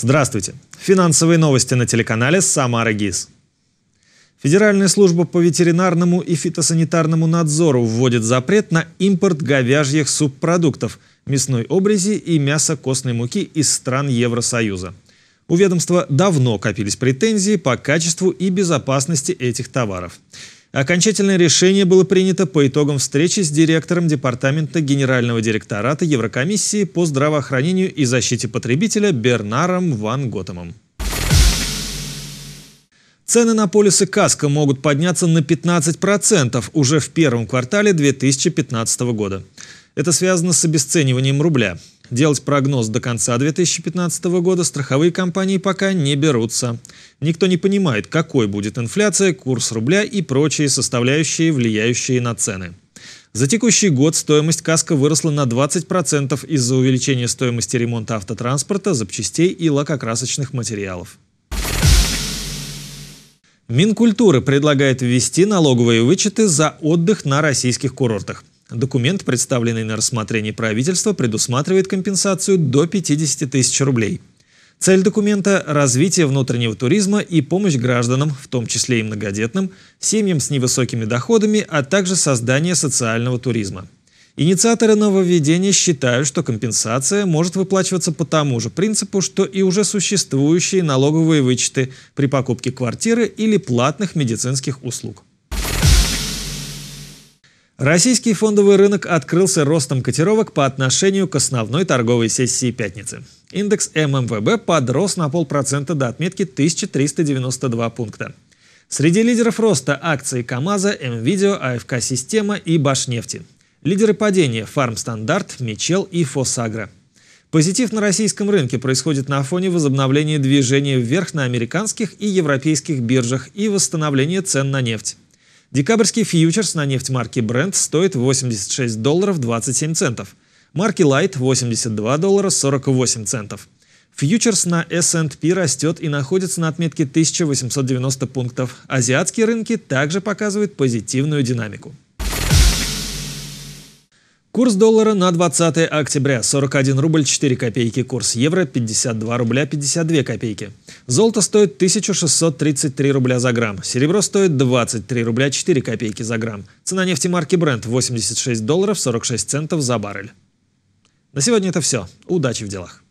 Здравствуйте. Финансовые новости на телеканале «Самара ГИС». Федеральная служба по ветеринарному и фитосанитарному надзору вводит запрет на импорт говяжьих субпродуктов – мясной обрези и мяса костной муки из стран Евросоюза. У ведомства давно копились претензии по качеству и безопасности этих товаров. Окончательное решение было принято по итогам встречи с директором Департамента Генерального директората Еврокомиссии по здравоохранению и защите потребителя Бернаром Ван Готемом. Цены на полисы КАСКО могут подняться на 15% уже в первом квартале 2015 года. Это связано с обесцениванием рубля. Делать прогноз до конца 2015 года страховые компании пока не берутся. Никто не понимает, какой будет инфляция, курс рубля и прочие составляющие, влияющие на цены. За текущий год стоимость каска выросла на 20% из-за увеличения стоимости ремонта автотранспорта, запчастей и лакокрасочных материалов. Минкультуры предлагает ввести налоговые вычеты за отдых на российских курортах. Документ, представленный на рассмотрение правительства, предусматривает компенсацию до 50 тысяч рублей. Цель документа – развитие внутреннего туризма и помощь гражданам, в том числе и многодетным, семьям с невысокими доходами, а также создание социального туризма. Инициаторы нововведения считают, что компенсация может выплачиваться по тому же принципу, что и уже существующие налоговые вычеты при покупке квартиры или платных медицинских услуг. Российский фондовый рынок открылся ростом котировок по отношению к основной торговой сессии пятницы. Индекс ММВБ подрос на полпроцента до отметки 1392 пункта. Среди лидеров роста акции КАМАЗа, МВидео, АФК Система и Башнефти. Лидеры падения – Фармстандарт, Мичел и Фосагра. Позитив на российском рынке происходит на фоне возобновления движения вверх на американских и европейских биржах и восстановления цен на нефть. Декабрьский фьючерс на нефть марки Brent стоит 86 долларов 27 центов. Марки Light – 82 доллара 48 центов. Фьючерс на S&P растет и находится на отметке 1890 пунктов. Азиатские рынки также показывают позитивную динамику. Курс доллара на 20 октября 41 рубль 4 копейки, курс евро 52 рубля 52 копейки. Золото стоит 1633 рубля за грамм, серебро стоит 23 рубля 4 копейки за грамм. Цена нефти марки Brent 86 долларов 46 центов за баррель. На сегодня это все. Удачи в делах.